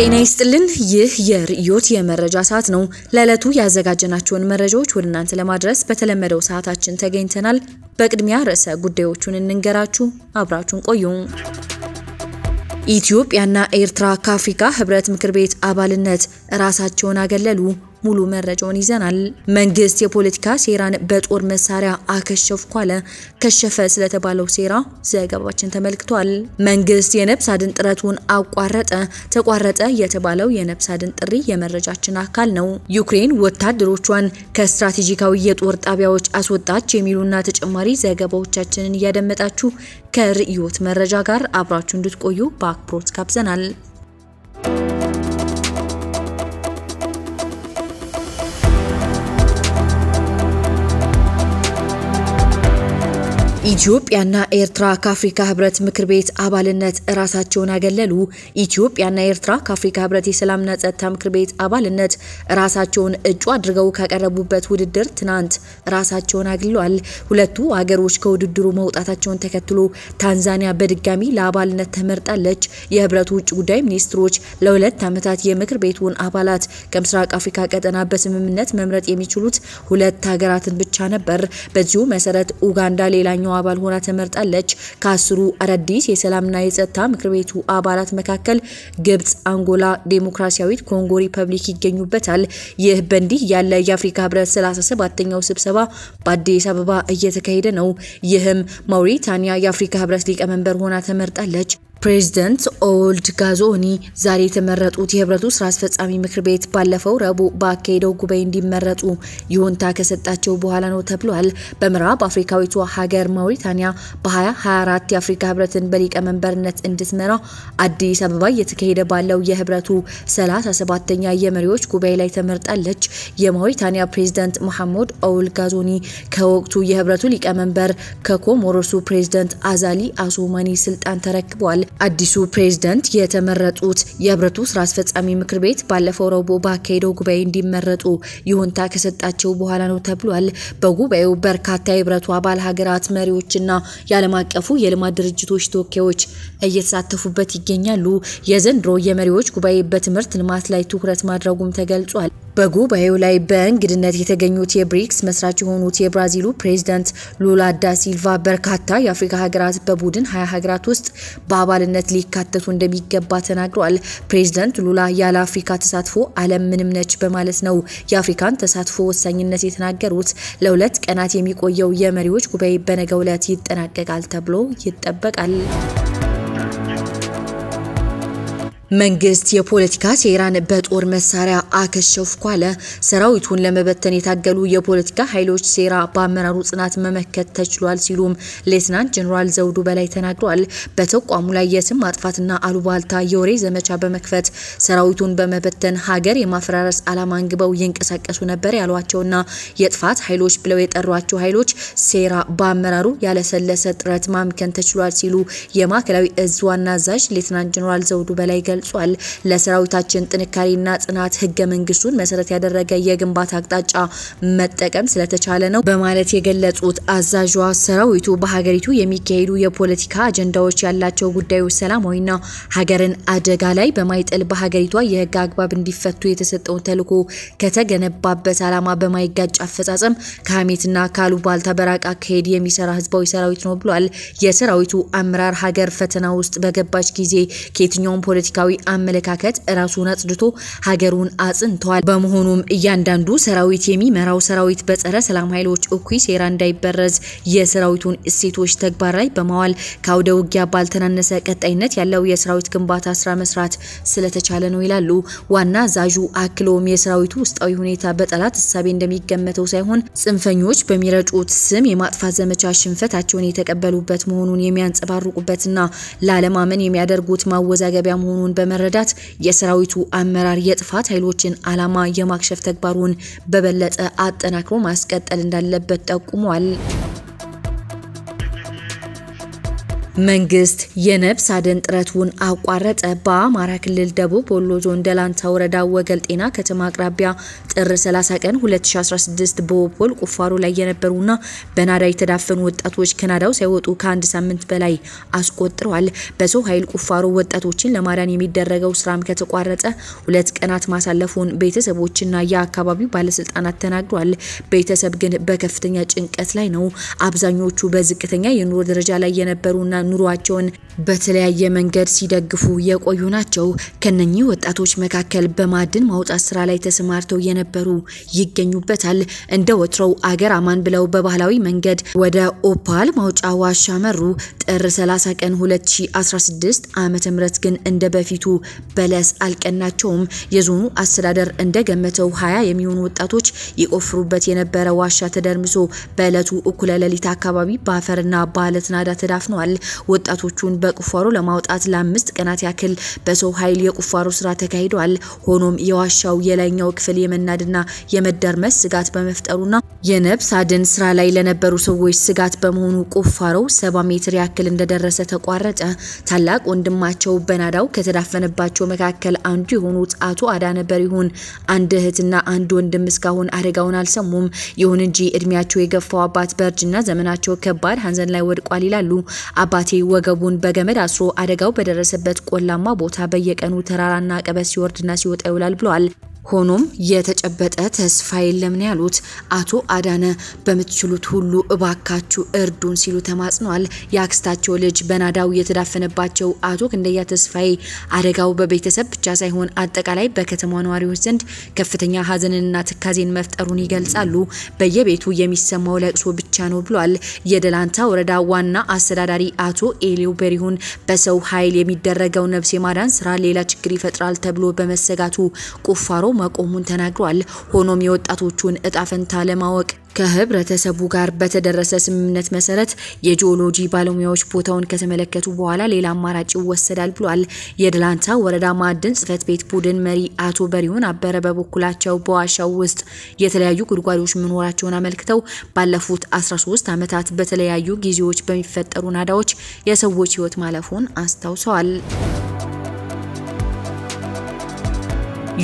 ጤና ይስጥልን። ይህ የርዕዮት የመረጃ ሰዓት ነው። ለዕለቱ ያዘጋጀናቸውን መረጃዎች ወደ እናንተ ለማድረስ በተለመደው ሰዓታችን ተገኝተናል። በቅድሚያ ርዕሰ ጉዳዮቹን እንንገራችሁ። አብራችሁን ቆዩ። ኢትዮጵያና ኤርትራ ከአፍሪካ ህብረት ምክር ቤት አባልነት ራሳቸውን አገለሉ። ሙሉ መረጃውን ይዘናል። መንግስት የፖለቲካ ሴራን በጦር መሳሪያ አከሸፍኩ አለ። ከሸፈ ስለተባለው ሴራ ዘገባችን ተመልክቷል። መንግስት የነብስ አድን ጥረቱን አቋረጠ። ተቋረጠ የተባለው የነብስ አድን ጥሪ የመረጃችን አካል ነው። ዩክሬን ወታደሮቿን ከስትራቴጂካዊ የጦር ጣቢያዎች አስወጣች የሚሉና ተጨማሪ ዘገባዎቻችንን እያደመጣችሁ ከርዕዮት መረጃ ጋር አብራችሁ እንድትቆዩ በአክብሮት ጋብዘናል። ኢትዮጵያና ኤርትራ ከአፍሪካ ህብረት ምክር ቤት አባልነት ራሳቸውን አገለሉ። ኢትዮጵያና ኤርትራ ከአፍሪካ ህብረት የሰላምና ጸጥታ ምክር ቤት አባልነት ራሳቸውን እጩ አድርገው ካቀረቡበት ውድድር ትናንት ራሳቸውን አግለዋል። ሁለቱ አገሮች ከውድድሩ መውጣታቸውን ተከትሎ ታንዛኒያ በድጋሚ ለአባልነት ተመርጣለች። የህብረቱ ውጭ ጉዳይ ሚኒስትሮች ለሁለት ዓመታት የምክር ቤቱን አባላት ከምስራቅ አፍሪካ ቀጠና በስምምነት መምረጥ የሚችሉት ሁለት ሀገራትን ብቻ ነበር። በዚሁ መሰረት ኡጋንዳ ሌላኛው አባል ሆና ተመርጣለች። ከአስሩ አዳዲስ የሰላምና የጸጥታ ምክር ቤቱ አባላት መካከል ግብጽ፣ አንጎላ፣ ዴሞክራሲያዊት ኮንጎ ሪፐብሊክ ይገኙበታል። ይህ በእንዲህ ያለ የአፍሪካ ህብረት 37 ሰባተኛው ስብሰባ በአዲስ አበባ እየተካሄደ ነው። ይህም ማውሪታኒያ የአፍሪካ ህብረት ሊቀመንበር ሆና ተመርጣለች። ፕሬዝደንት ኦልድ ጋዞኒ ዛሬ የተመረጡት የህብረቱ ስራ አስፈጻሚ ምክር ቤት ባለፈው ረቡዕ በአካሄደው ጉባኤ እንዲመረጡ ይሁንታ ከሰጣቸው በኋላ ነው ተብሏል። በምዕራብ አፍሪካዊቷ ሀገር ማውሪታኒያ በ2024 የአፍሪካ ህብረትን በሊቀመንበርነት እንድትመራ አዲስ አበባ እየተካሄደ ባለው የህብረቱ 37ኛ የመሪዎች ጉባኤ ላይ ተመርጣለች። የማውሪታኒያ ፕሬዚደንት መሐመድ ኦውል ጋዞኒ ከወቅቱ የህብረቱ ሊቀመንበር ከኮሞሮሱ ፕሬዚደንት አዛሊ አሶማኒ ስልጣን ተረክበዋል። አዲሱ ፕሬዝደንት የተመረጡት የህብረቱ ስራ አስፈጻሚ ምክር ቤት ባለፈው ረቡዕ ባካሄደው ጉባኤ እንዲመረጡ ይሁንታ ከሰጣቸው በኋላ ነው ተብሏል። በጉባኤው በርካታ የህብረቱ አባል ሀገራት መሪዎችና የዓለም አቀፉ የልማት ድርጅቶች ተወካዮች እየተሳተፉበት ይገኛሉ። የዘንድሮ የመሪዎች ጉባኤ በትምህርት ልማት ላይ ትኩረት ማድረጉም ተገልጿል። በጉባኤው ላይ በእንግድነት የተገኙት የብሪክስ መስራች የሆኑት የብራዚሉ ፕሬዚዳንት ሉላ ዳ ሲልቫ በርካታ የአፍሪካ ሀገራት በቡድን ሀያ ሀገራት ውስጥ በአባልነት ሊካተቱ እንደሚገባ ተናግረዋል። ፕሬዚዳንት ሉላ ያለ አፍሪካ ተሳትፎ ዓለም ምንም ነች በማለት ነው የአፍሪካን ተሳትፎ ወሳኝነት የተናገሩት። ለሁለት ቀናት የሚቆየው የመሪዎች ጉባኤ በነገው ዕለት ይጠናቀቃል ተብሎ ይጠበቃል። መንግስት የፖለቲካ ሴራን በጦር መሳሪያ አከሸፍኩ አለ። ሰራዊቱን ለመበተን የታገሉ የፖለቲካ ኃይሎች ሴራ በአመራሩ ጽናት መመከት ተችሏል ሲሉም ሌትናንት ጀኔራል ዘውዱ በላይ ተናግረዋል። በተቋሙ ላይ የስም ማጥፋትና አሉባልታ የወሬ ዘመቻ በመክፈት ሰራዊቱን በመበተን ሀገር የማፈራረስ አላማ አንግበው ይንቀሳቀሱ ነበር ያሏቸውና የጥፋት ኃይሎች ብለው የጠሯቸው ኃይሎች ሴራ በአመራሩ ያለሰለሰ ጥረት ማምከን ተችሏል ሲሉ የማዕከላዊ እዝ ዋና አዛዥ ሌትናንት ጀኔራል ዘውዱ በላይ ገልጿል። ለሰራዊታችን ጥንካሬና ጽናት ህገ መንግስቱን መሰረት ያደረገ የግንባታ አቅጣጫ መጠቀም ስለተቻለ ነው በማለት የገለጹት አዛዧ ሰራዊቱ በሀገሪቱ የሚካሄዱ የፖለቲካ አጀንዳዎች ያላቸው ጉዳዮች ሰላማዊና ሀገርን አደጋ ላይ በማይጥል በሀገሪቷ የህግ አግባብ እንዲፈቱ የተሰጠውን ተልዕኮ ከተገነባበት ዓላማ በማይጋጭ አፈጻጸም ከሀሜትና ከአሉባልታ በራቀ አካሄድ የሚሰራ ህዝባዊ ሰራዊት ነው ብሏል። የሰራዊቱ አመራር ሀገር ፈተና ውስጥ በገባች ጊዜ ከየትኛውም ፖለቲካ ብሔራዊ አመለካከት ራሱን አጽድቶ ሀገሩን አጽንተዋል። በመሆኑም እያንዳንዱ ሰራዊት የሚመራው ሰራዊት በጸረ ሰላም ኃይሎች እኩይ ሴራ እንዳይበረዝ የሰራዊቱን እሴቶች ተግባር ላይ በማዋል ከአውደ ውጊያ ባልተናነሰ ቀጣይነት ያለው የሰራዊት ግንባታ ስራ መስራት ስለተቻለ ነው ይላሉ ዋና አዛዡ። አክሎም የሰራዊቱ ውስጣዊ ሁኔታ በጠላት እሳቤ እንደሚገመተው ሳይሆን ጽንፈኞች በሚረጩት ስም የማጥፋት ዘመቻ ሽንፈታቸውን የተቀበሉበት መሆኑን የሚያንጸባርቁበትና ላለማመን የሚያደርጉት ማወዛገቢያ መሆኑን በመረዳት የሰራዊቱ አመራር የጥፋት ኃይሎችን አላማ የማክሸፍ ተግባሩን በበለጠ አጠናክሮ ማስቀጠል እንዳለበት ጠቁሟል። መንግስት የነፍስ አድን ጥረቱን አቋረጠ። በአማራ ክልል ደቡብ ወሎ ዞን ደላንታ ወረዳ ወገል ጤና ከተማ አቅራቢያ ጥር 30 ቀን 2016 በወፖል ቁፋሮ ላይ የነበሩና በናዳ የተዳፈኑ ወጣቶች ከናዳው ሳይወጡ ከአንድ ሳምንት በላይ አስቆጥረዋል። በሰው ኃይል ቁፋሮ ወጣቶችን ለማዳን የሚደረገው ስራም ከተቋረጠ ሁለት ቀናት ማሳለፉን ቤተሰቦችና የአካባቢው ባለስልጣናት ተናግሯል። ቤተሰብ ግን በከፍተኛ ጭንቀት ላይ ነው። አብዛኞቹ በዝቅተኛ የኑሮ ደረጃ ላይ የነበሩና ኑሯቸውን በተለያየ መንገድ ሲደግፉ የቆዩ ናቸው። ከነኚህ ወጣቶች መካከል በማዕድን ማውጣት ስራ ላይ ተሰማርተው የነበሩ ይገኙበታል። እንደ ወትሮው አገር አማን ብለው በባህላዊ መንገድ ወደ ኦፓል ማውጫ ዋሻ መሩ። ጥር 30 ቀን 2016 ዓ ም ግን እንደ በፊቱ በለስ አልቀናቸውም። የዞኑ አስተዳደር እንደገመተው 20 የሚሆኑ ወጣቶች ይቆፍሩበት የነበረ ዋሻ ተደርምሶ በዕለቱ እኩለ ሌሊት አካባቢ በአፈርና በአለት ናዳ ተዳፍነዋል ወጣቶቹን በቁፋሮ ለማውጣት ለአምስት ቀናት ያክል በሰው ኃይል የቁፋሮ ስራ ተካሂዷል። ሆኖም የዋሻው የላይኛው ክፍል የመናድና የመደርመስ ስጋት በመፍጠሩና የነብስ አድን ስራ ላይ ለነበሩ ሰዎች ስጋት በመሆኑ ቁፋሮው ሰባ ሜትር ያክል እንደደረሰ ተቋረጠ። ታላቅ ወንድማቸው በናዳው ከተዳፈነባቸው መካከል አንዱ የሆኑት አቶ አዳነ በሪሁን አንድ እህትና አንድ ወንድም እስካሁን አደጋውን አልሰሙም። ይሁን እንጂ እድሜያቸው የገፋው አባት በእርጅና ዘመናቸው ከባድ ሀንዘን ላይ ወድቋል ይላሉ። አባት አባቴ ወገቡን በገመድ አስሮ አደጋው በደረሰበት ቆላማ ቦታ በየቀኑ ተራራና ቀበት ሲወርድና ሲወጣ ይውላል ብለዋል። ሆኖም የተጨበጠ ተስፋ የለምን ያሉት አቶ አዳነ። በምትችሉት ሁሉ እባካችሁ እርዱን ሲሉ ተማጽኗል። የአክስታቸው ልጅ በናዳው የተዳፈነባቸው አቶ ክንደያ ተስፋዬ አደጋው በቤተሰብ ብቻ ሳይሆን አጠቃላይ በከተማ ነዋሪዎች ዘንድ ከፍተኛ ሀዘንንና ትካዜን መፍጠሩን ይገልጻሉ። በየቤቱ የሚሰማው ለቅሶ ብቻ ነው ብሏል። የደላንታ ወረዳ ዋና አስተዳዳሪ አቶ ኤሌው በሪሁን በሰው ኃይል የሚደረገው ነብስ የማዳን ስራ ሌላ ችግር ይፈጥራል ተብሎ በመሰጋቱ ቁፋሮ መቆሙን ተናግሯል። ሆኖም የወጣቶቹን እጣ ፈንታ ለማወቅ ከህብረተሰቡ ጋር በተደረሰ ስምምነት መሰረት የጂኦሎጂ ባለሙያዎች ቦታውን ከተመለከቱ በኋላ ሌላ አማራጭ ይወሰዳል ብሏል። የድላንታ ወረዳ ማዕድን ጽፈት ቤት ቡድን መሪ አቶ በሪሁን አበረ በበኩላቸው በዋሻው ውስጥ የተለያዩ ጉድጓዶች መኖራቸውን አመልክተው ባለፉት 13 ዓመታት በተለያዩ ጊዜዎች በሚፈጠሩ ናዳዎች የሰዎች ህይወት ማለፉን አስታውሰዋል።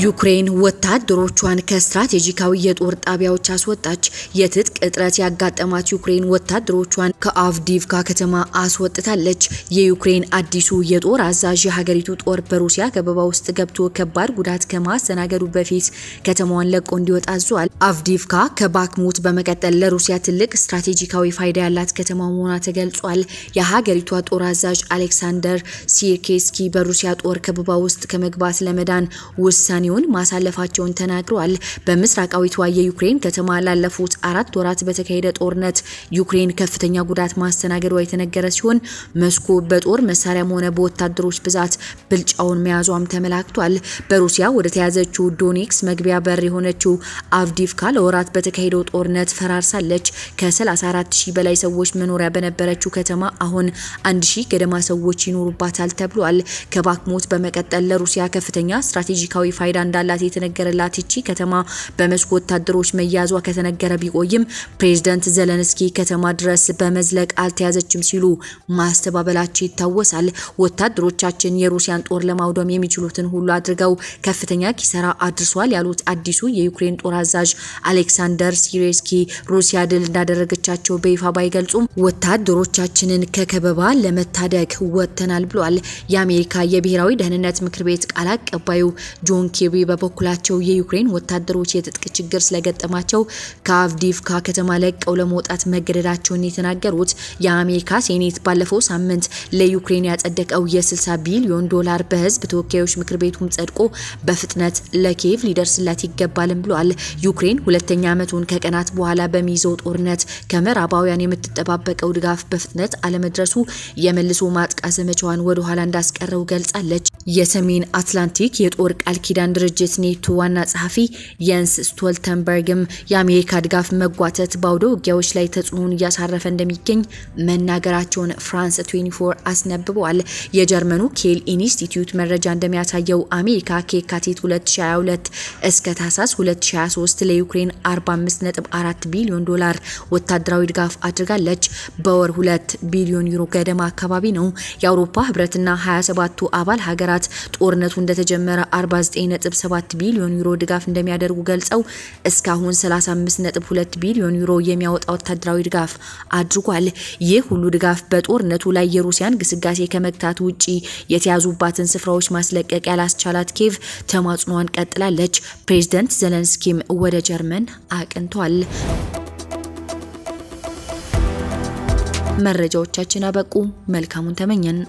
ዩክሬን ወታደሮቿን ከስትራቴጂካዊ የጦር ጣቢያዎች አስወጣች። የትጥቅ እጥረት ያጋጠማት ዩክሬን ወታደሮቿን ከአቭዲቭካ ከተማ አስወጥታለች። የዩክሬን አዲሱ የጦር አዛዥ የሀገሪቱ ጦር በሩሲያ ከበባ ውስጥ ገብቶ ከባድ ጉዳት ከማስተናገዱ በፊት ከተማዋን ለቆ እንዲወጣ አዟል። አቭዲቭካ ከባክሙት በመቀጠል ለሩሲያ ትልቅ ስትራቴጂካዊ ፋይዳ ያላት ከተማ መሆኗ ተገልጿል። የሀገሪቷ ጦር አዛዥ አሌክሳንደር ሲርኬስኪ በሩሲያ ጦር ከበባ ውስጥ ከመግባት ለመዳን ውሳኔ ውሳኔውን ማሳለፋቸውን ተናግረዋል። በምስራቃዊቷ የዩክሬን ከተማ ላለፉት አራት ወራት በተካሄደ ጦርነት ዩክሬን ከፍተኛ ጉዳት ማስተናገዷ የተነገረ ሲሆን መስኮ በጦር መሳሪያም ሆነ በወታደሮች ብዛት ብልጫውን መያዟም ተመላክቷል። በሩሲያ ወደ ተያዘችው ዶኔክስ መግቢያ በር የሆነችው አቭዲቭካ ለወራት በተካሄደው ጦርነት ፈራርሳለች። ከ34 ሺህ በላይ ሰዎች መኖሪያ በነበረችው ከተማ አሁን 1 ሺህ ገደማ ሰዎች ይኖሩባታል ተብሏል። ከባክሞት በመቀጠል ለሩሲያ ከፍተኛ ስትራቴጂካዊ ፋይ ፋይዳ እንዳላት የተነገረላት ይቺ ከተማ በመስኩ ወታደሮች መያዟ ከተነገረ ቢቆይም ፕሬዝደንት ዘለንስኪ ከተማ ድረስ በመዝለቅ አልተያዘችም ሲሉ ማስተባበላቸው ይታወሳል። ወታደሮቻችን የሩሲያን ጦር ለማውደም የሚችሉትን ሁሉ አድርገው ከፍተኛ ኪሰራ አድርሷል ያሉት አዲሱ የዩክሬን ጦር አዛዥ አሌክሳንደር ሲሬስኪ ሩሲያ ድል እንዳደረገቻቸው በይፋ ባይገልጹም ወታደሮቻችንን ከከበባ ለመታደግ ወጥተናል ብሏል። የአሜሪካ የብሔራዊ ደህንነት ምክር ቤት ቃል አቀባዩ ጆን ኪሪ በበኩላቸው የዩክሬን ወታደሮች የትጥቅ ችግር ስለገጠማቸው ከአቭዲቭካ ከተማ ለቀው ለመውጣት መገደዳቸውን የተናገሩት የአሜሪካ ሴኔት ባለፈው ሳምንት ለዩክሬን ያጸደቀው የ60 ቢሊዮን ዶላር በህዝብ ተወካዮች ምክር ቤቱም ጸድቆ በፍጥነት ለኪየቭ ሊደርስላት ይገባልም ብሏል። ዩክሬን ሁለተኛ ዓመቱን ከቀናት በኋላ በሚይዘው ጦርነት ከምዕራባውያን የምትጠባበቀው ድጋፍ በፍጥነት አለመድረሱ የመልሶ ማጥቃት ዘመቻዋን ወደ ኋላ እንዳስቀረው ገልጻለች። የሰሜን አትላንቲክ የጦር ቃል ኪዳን የአውሮፓውያን ድርጅት ኔቶ ዋና ጸሐፊ የንስ ስቶልተንበርግም የአሜሪካ ድጋፍ መጓተት በአውደ ውጊያዎች ላይ ተጽዕኖን እያሳረፈ እንደሚገኝ መናገራቸውን ፍራንስ 24 አስነብበዋል። የጀርመኑ ኬል ኢንስቲትዩት መረጃ እንደሚያሳየው አሜሪካ ከየካቲት 2022 እስከ ታህሳስ 2023 ለዩክሬን 45.4 ቢሊዮን ዶላር ወታደራዊ ድጋፍ አድርጋለች። በወር 2 ቢሊዮን ዩሮ ገደማ አካባቢ ነው። የአውሮፓ ህብረትና 27ቱ አባል ሀገራት ጦርነቱ እንደተጀመረ 49 9.7 ቢሊዮን ዩሮ ድጋፍ እንደሚያደርጉ ገልጸው እስካሁን 35.2 ቢሊዮን ዩሮ የሚያወጣ ወታደራዊ ድጋፍ አድርጓል። ይህ ሁሉ ድጋፍ በጦርነቱ ላይ የሩሲያን ግስጋሴ ከመግታት ውጪ የተያዙባትን ስፍራዎች ማስለቀቅ ያላስቻላት ኬቭ ተማጽኗን ቀጥላለች። ፕሬዝደንት ዘለንስኪም ወደ ጀርመን አቅንቷል። መረጃዎቻችን አበቁ። መልካሙን ተመኘን።